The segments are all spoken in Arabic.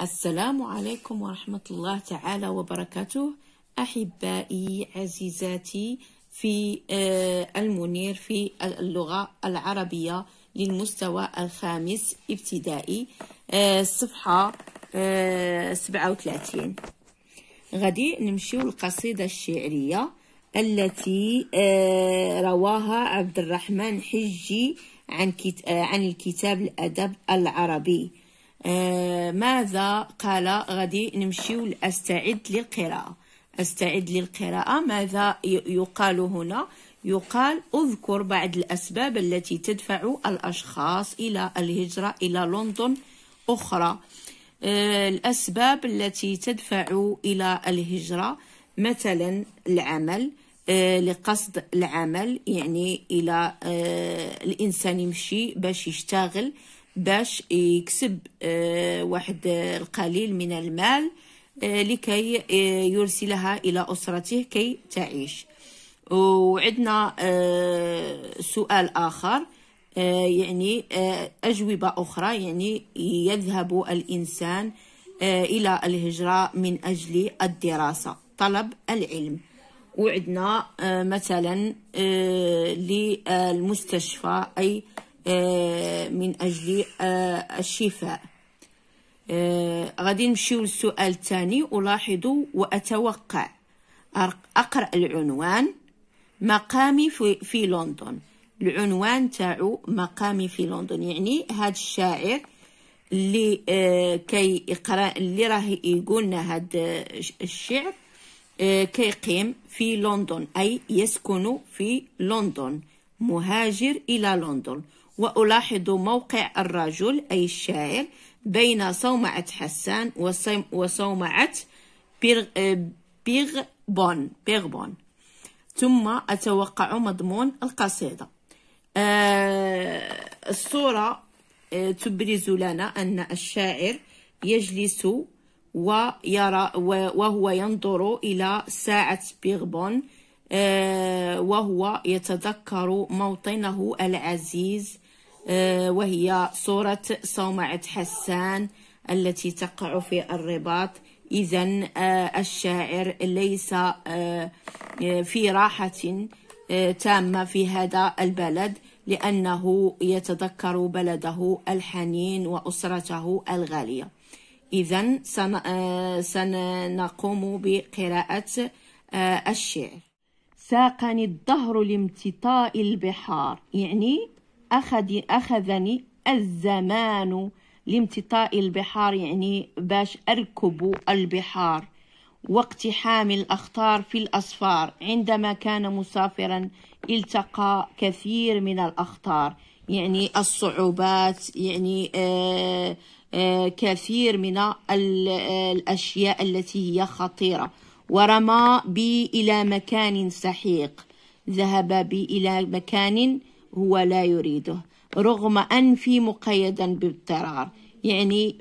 السلام عليكم ورحمة الله تعالى وبركاته أحبائي عزيزاتي في آه، المنير في اللغة العربية للمستوى الخامس ابتدائي الصفحة آه، 37 آه، غادي نمشيو القصيدة الشعرية التي رواها عبد الرحمن حجي عن عن الكتاب الأدب العربي آه، ماذا قال غادي نمشيو أستعد للقراءة أستعد للقراءة ماذا يقال هنا يقال أذكر بعض الأسباب التي تدفع الأشخاص إلى الهجرة إلى لندن أخرى آه، الأسباب التي تدفع إلى الهجرة مثلا العمل آه، لقصد العمل يعني إلى الإنسان يمشي باش يشتغل باش يكسب آه، واحد القليل من المال آه، لكي آه، يرسلها إلى أسرته كي تعيش وعندنا سؤال آخر يعني أجوبة أخرى يعني يذهب الإنسان إلى الهجرة من أجل الدراسة طلب العلم وعندنا مثلا للمستشفى أي آه، من أجل آه، الشفاء آه، غادي نمشيو للسؤال الثاني ألاحظ وأتوقع أقرأ العنوان مقامي في, لندن العنوان تاعو مقامي في لندن يعني هاد الشاعر اللي كي يقرا اللي راه يقولنا هاد الشعر كيقيم في لندن اي يسكن في لندن مهاجر الى لندن وألاحظ موقع الرجل أي الشاعر بين صومعة حسان وصومعة بيغبون بيغبون ثم أتوقع مضمون القصيدة آه، الصورة آه، تبرز لنا أن الشاعر يجلس ويرى وهو ينظر إلى ساعة بيغبون آه، وهو يتذكر موطنه العزيز آه، وهي صورة صومعة حسان التي تقع في الرباط إذا آه، الشاعر ليس آه، في راحة تامة في هذا البلد لأنه يتذكر بلده الحنين وأسرته الغالية إذا سنقوم بقراءة الشعر ساقني الدهر لامتطاء البحار يعني أخذ أخذني الزمان لامتطاء البحار يعني باش أركب البحار واقتحام الأخطار في الأصفار عندما كان مسافرا التقى كثير من الأخطار يعني الصعوبات يعني آه، آه، كثير من الأشياء التي هي خطيرة ورمى بي إلى مكان سحيق ذهب بي إلى مكان هو لا يريده رغم أنفي مقيدا باضطرار يعني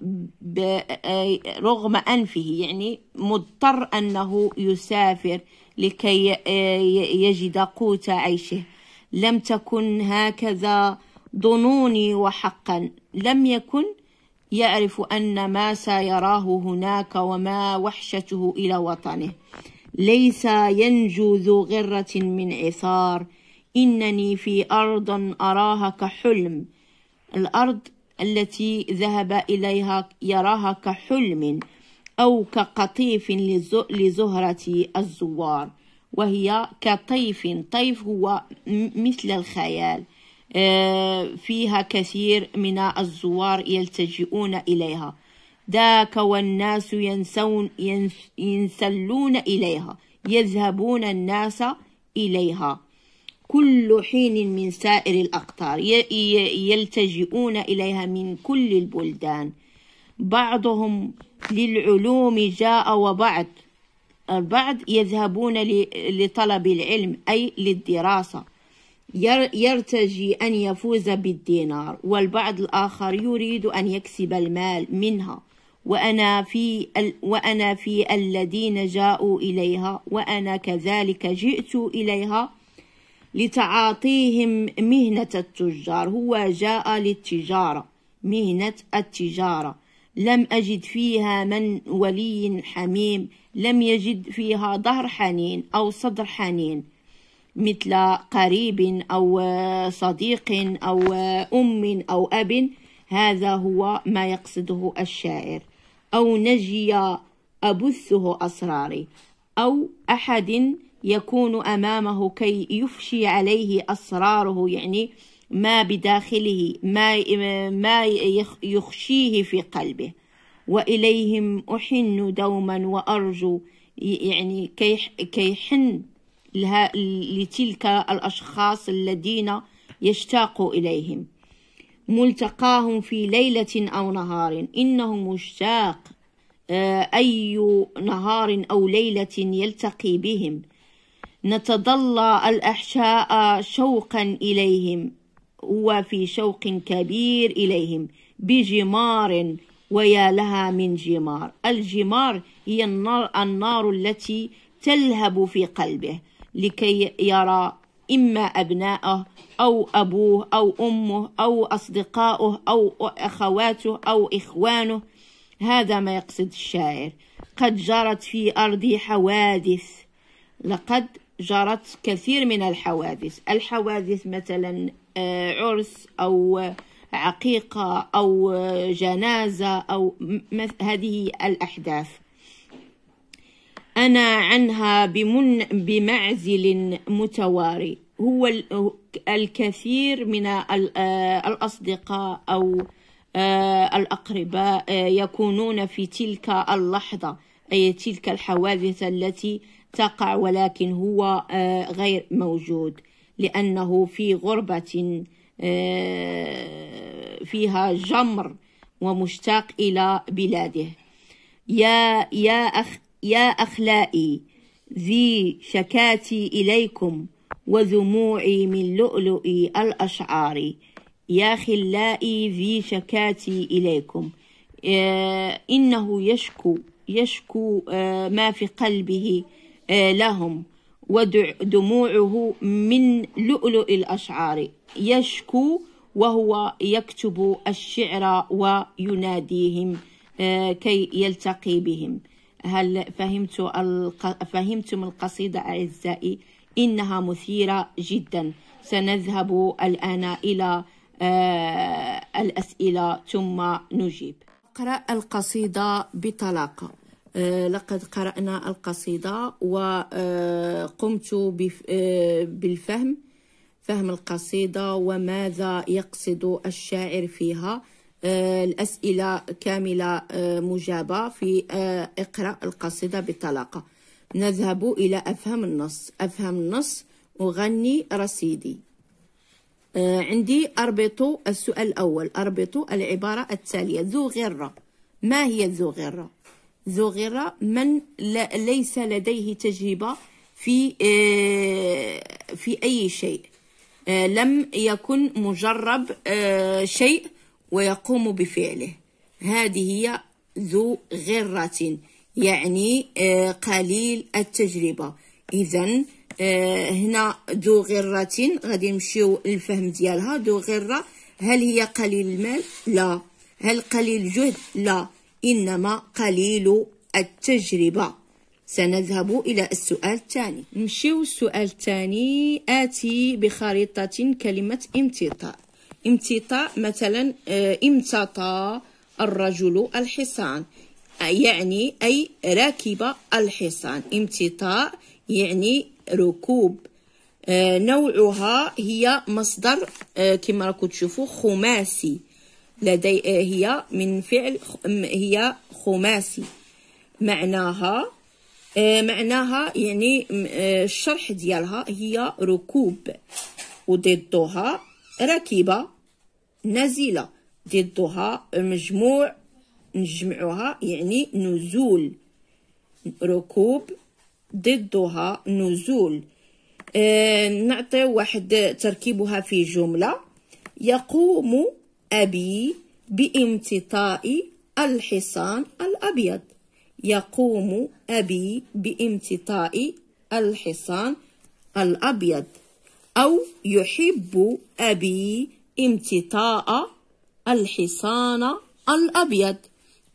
رغم أنفه يعني مضطر أنه يسافر لكي يجد قوت عيشه لم تكن هكذا ظنوني وحقا لم يكن يعرف أن ما سيراه هناك وما وحشته إلى وطنه ليس ينجو ذو غرة من عثار إنني في أرض أراها كحلم الأرض التي ذهب إليها يراها كحلم أو كقطيف لزهرة الزوار وهي كطيف طيف هو مثل الخيال آه، فيها كثير من الزوار يلتجئون إليها ذاك والناس ينسون ينسلون إليها يذهبون الناس إليها كل حين من سائر الأقطار يلتجئون إليها من كل البلدان بعضهم للعلوم جاء وبعض البعض يذهبون لطلب العلم أي للدراسة يرتجي أن يفوز بالدينار والبعض الآخر يريد أن يكسب المال منها وأنا في, ال وأنا في الذين جاءوا إليها وأنا كذلك جئت إليها لتعاطيهم مهنة التجار هو جاء للتجارة مهنة التجارة لم أجد فيها من ولي حميم لم يجد فيها ظهر حنين أو صدر حنين مثل قريب أو صديق أو أم أو أب هذا هو ما يقصده الشاعر أو نجي أبثه أسراري أو أحد يكون أمامه كي يفشي عليه أسراره يعني ما بداخله ما ما يخشيه في قلبه وإليهم أحن دوما وأرجو يعني كي كيحن لتلك الأشخاص الذين يشتاق إليهم ملتقاهم في ليلة أو نهار إنه مشتاق آه، أي نهار أو ليلة يلتقي بهم نتضلى الأحشاء شوقا إليهم وفي شوق كبير إليهم بجمار ويا لها من جمار الجمار هي النار, النار التي تلهب في قلبه لكي يرى إما أبناءه أو أبوه أو أمه أو أصدقاؤه أو أخواته أو إخوانه هذا ما يقصد الشاعر قد جرت في أرضي حوادث لقد جرت كثير من الحوادث الحوادث مثلا آه، عرس أو عقيقة أو جنازة أو هذه الأحداث أنا عنها بمن بمعزل متواري هو الكثير من آه، الأصدقاء أو آه، الأقرباء يكونون في تلك اللحظة أي تلك الحوادث التي تقع ولكن هو آه، غير موجود لأنه في غربة آه، فيها جمر ومشتاق إلى بلاده يا يا أخ يا أخلائي ذي شكاتي إليكم وذموعي من لؤلؤي الأشعار يا خلائي ذي شكاتي إليكم آه، إنه يشكو يشكو ما في قلبه لهم ودموعه من لؤلؤ الأشعار يشكو وهو يكتب الشعر ويناديهم آه، كي يلتقي بهم هل فهمت فهمتم القصيدة أعزائي إنها مثيرة جدا سنذهب الآن إلى آه، الأسئلة ثم نجيب أقرأ القصيدة بطلاقة آه، لقد قرأنا القصيدة وقمت آه، آه، بالفهم فهم القصيدة وماذا يقصد الشاعر فيها الأسئلة كاملة مجابة في اقرأ القصيدة بطلاقة نذهب إلى أفهم النص أفهم النص أغني رصيدي عندي أربط السؤال الأول أربط العبارة التالية ذو غرة ما هي ذو غرة زغر من ليس لديه تجربة في آه، في أي شيء آه، لم يكن مجرب آه، شيء ويقوم بفعله هذه هي ذو غرة يعني قليل التجربة إذا هنا ذو غرة غادي نمشيو للفهم ديالها ذو غرة هل هي قليل المال؟ لا هل قليل الجهد؟ لا إنما قليل التجربة سنذهب إلى السؤال الثاني نمشيو السؤال الثاني آتي بخريطة كلمة امتطاء امتطاء مثلا آه، امتطى الرجل الحصان يعني أي راكب الحصان امتطاء يعني ركوب آه، نوعها هي مصدر آه، كما راكم تشوفوا خماسي لدي هي من فعل هي خماسي معناها آه، معناها يعني آه، الشرح ديالها هي ركوب وضدها راكبة نازلة ضدها مجموع نجمعها يعني نزول ركوب ضدها نزول آه، نعطي واحد تركيبها في جملة يقوم أبي بامتطاء الحصان الأبيض يقوم أبي بامتطاء الحصان الأبيض أو يحب أبي امتطاء الحصان الأبيض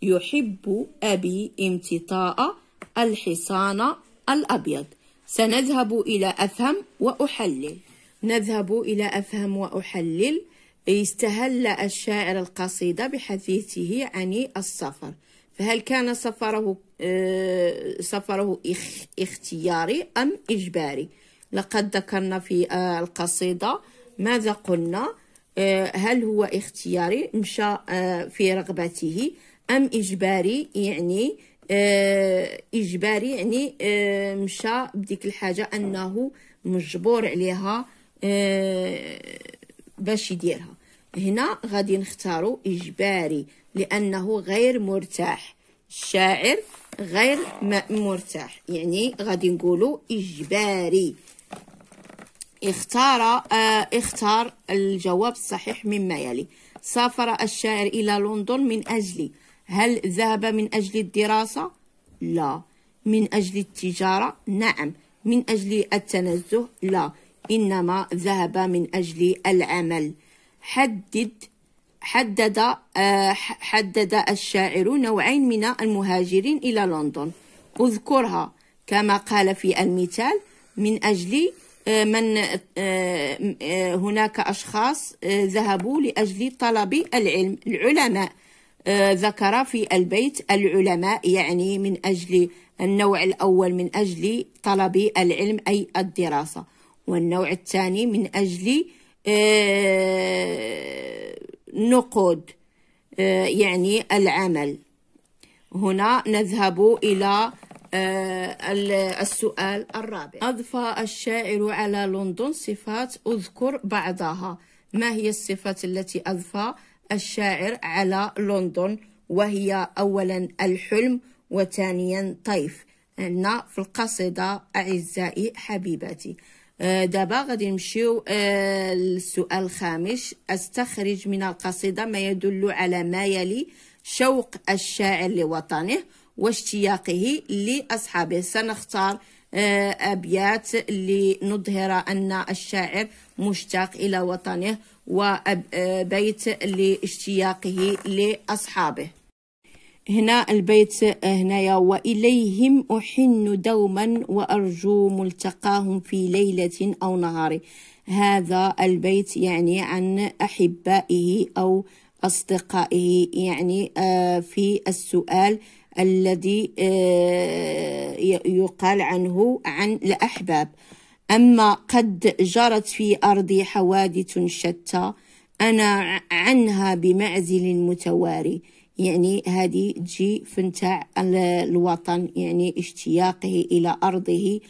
يحب أبي امتطاء الحصان الأبيض سنذهب إلى أفهم وأحلل نذهب إلى أفهم وأحلل استهل الشاعر القصيدة بحديثه عن السفر فهل كان سفره آه، سفره اختياري أم إجباري لقد ذكرنا في آه، القصيدة ماذا قلنا آه، هل هو اختياري مشى في رغبته أم إجباري يعني إجباري يعني مشى بديك الحاجة أنه مجبور عليها باش يديرها هنا غادي نختاروا اجباري لانه غير مرتاح الشاعر غير مرتاح يعني غادي نقولوا اجباري اختار اه اختار الجواب الصحيح مما يلي سافر الشاعر الى لندن من اجل هل ذهب من اجل الدراسه لا من اجل التجاره نعم من اجل التنزه لا إنما ذهب من أجل العمل حدد حدد آه، حدد الشاعر نوعين من المهاجرين إلى لندن أذكرها كما قال في المثال من أجل آه، من آه، هناك أشخاص ذهبوا لأجل طلب العلم العلماء ذكر في البيت العلماء يعني من أجل النوع الأول من أجل طلب العلم أي الدراسة والنوع الثاني من أجل آه، نقود آه، يعني العمل هنا نذهب إلى آه، السؤال الرابع أضفى الشاعر على لندن صفات أذكر بعضها ما هي الصفات التي أضفى الشاعر على لندن وهي أولا الحلم وثانيا طيف عندنا في القصيدة أعزائي حبيباتي دابا غادي نمشيو آه، للسؤال الخامس استخرج من القصيده ما يدل على ما يلي شوق الشاعر لوطنه واشتياقه لاصحابه سنختار آه، ابيات لنظهر ان الشاعر مشتاق الى وطنه وبيت آه، لاشتياقه لاصحابه هنا البيت آه، هنايا وإليهم أحن دوما وأرجو ملتقاهم في ليلة أو نهار هذا البيت يعني عن أحبائه أو أصدقائه يعني آه، في السؤال الذي آه، يقال عنه عن الأحباب أما قد جرت في أرضي حوادث شتى أنا عنها بمعزل متواري يعني هذه تجي نتاع الوطن يعني اشتياقه إلى أرضه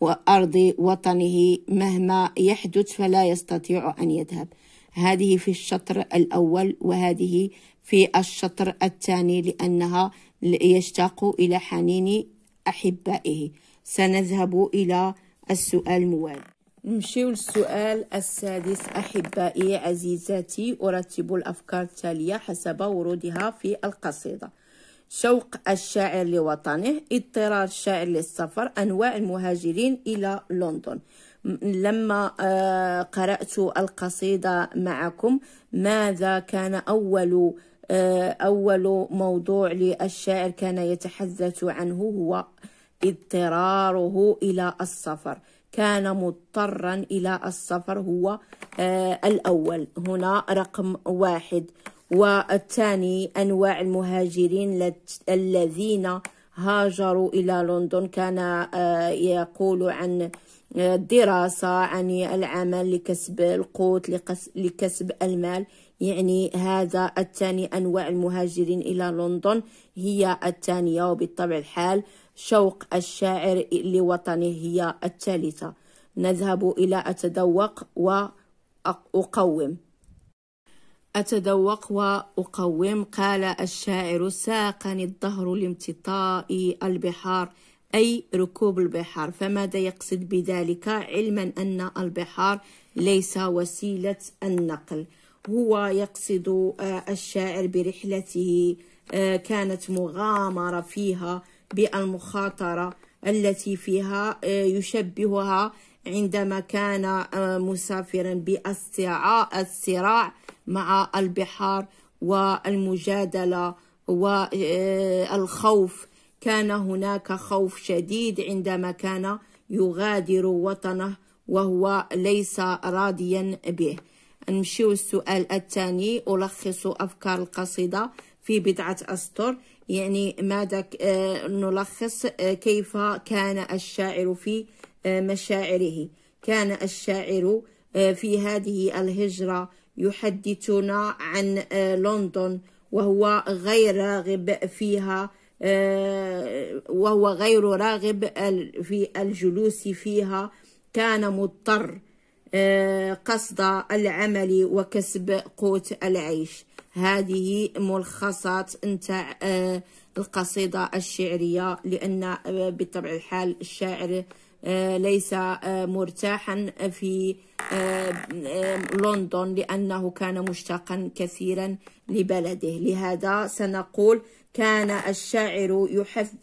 وأرض وطنه مهما يحدث فلا يستطيع أن يذهب هذه في الشطر الأول وهذه في الشطر الثاني لأنها يشتاق إلى حنين أحبائه سنذهب إلى السؤال الموالي نمشيو للسؤال السادس أحبائي عزيزاتي أرتب الأفكار التالية حسب ورودها في القصيدة شوق الشاعر لوطنه اضطرار الشاعر للسفر أنواع المهاجرين إلى لندن لما آه، قرأت القصيدة معكم ماذا كان أول آه، أول موضوع للشاعر كان يتحدث عنه هو اضطراره إلى السفر كان مضطرا إلى السفر هو آه، الأول هنا رقم واحد والثاني أنواع المهاجرين الذين هاجروا إلى لندن كان آه، يقول عن الدراسة آه، عن العمل لكسب القوت لكسب المال يعني هذا الثاني أنواع المهاجرين إلى لندن هي الثانية وبالطبع الحال شوق الشاعر لوطنه هي الثالثة نذهب إلى أتذوق وأقوم أتذوق وأقوم قال الشاعر ساقني الظهر لامتطاء البحار أي ركوب البحار فماذا يقصد بذلك علما أن البحار ليس وسيلة النقل هو يقصد آه، الشاعر برحلته آه، كانت مغامرة فيها بالمخاطرة التي فيها آه، يشبهها عندما كان آه، مسافرا بالصراع مع البحار والمجادلة والخوف آه، كان هناك خوف شديد عندما كان يغادر وطنه وهو ليس راضيا به نمشيو السؤال الثاني ألخص أفكار القصيدة في بضعة أسطر يعني ماذا آه، نلخص آه، كيف كان الشاعر في آه، مشاعره كان الشاعر في هذه الهجرة يحدثنا عن لندن وهو غير راغب فيها وهو غير راغب في الجلوس فيها كان مضطر آه، قصد العمل وكسب قوت العيش هذه ملخصات نتاع آه، القصيدة الشعرية لأن آه، بطبع الحال الشاعر ليس مرتاحا في لندن لأنه كان مشتاقا كثيرا لبلده لهذا سنقول كان الشاعر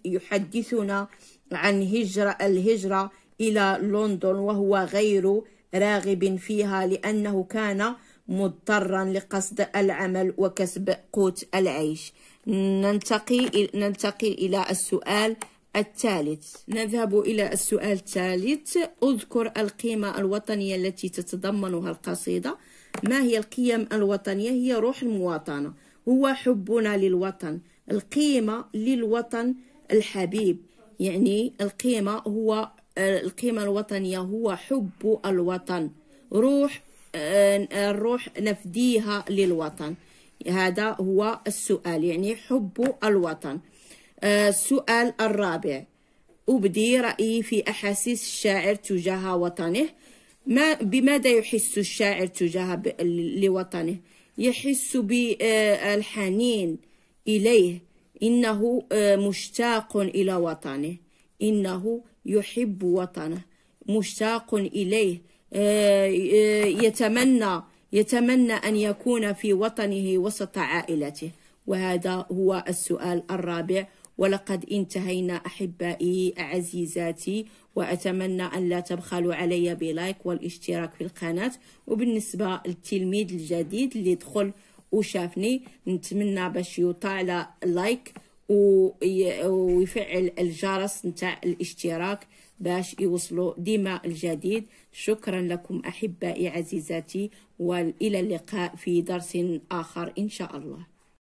يحدثنا عن هجرة الهجرة إلى لندن وهو غير راغب فيها لأنه كان مضطرا لقصد العمل وكسب قوت العيش ننتقي ننتقل إلى السؤال الثالث نذهب إلى السؤال الثالث أذكر القيمة الوطنية التي تتضمنها القصيدة ما هي القيم الوطنية هي روح المواطنة هو حبنا للوطن القيمة للوطن الحبيب يعني القيمة هو القيمة الوطنية هو حب الوطن روح آه، الروح نفديها للوطن هذا هو السؤال يعني حب الوطن آه، السؤال الرابع أبدي رأيي في أحاسيس الشاعر تجاه وطنه ما بماذا يحس الشاعر تجاه لوطنه يحس بالحنين آه، إليه إنه مشتاق إلى وطنه إنه يحب وطنه مشتاق إليه آه، آه، يتمنى يتمنى أن يكون في وطنه وسط عائلته وهذا هو السؤال الرابع ولقد انتهينا أحبائي عزيزاتي وأتمنى أن لا تبخلوا علي بلايك والاشتراك في القناة وبالنسبة للتلميذ الجديد اللي دخل وشافني نتمنى باش يطالع لايك ويفعل الجرس نتاع الاشتراك باش يوصلوا ديما الجديد شكرا لكم احبائي عزيزاتي والى اللقاء في درس اخر ان شاء الله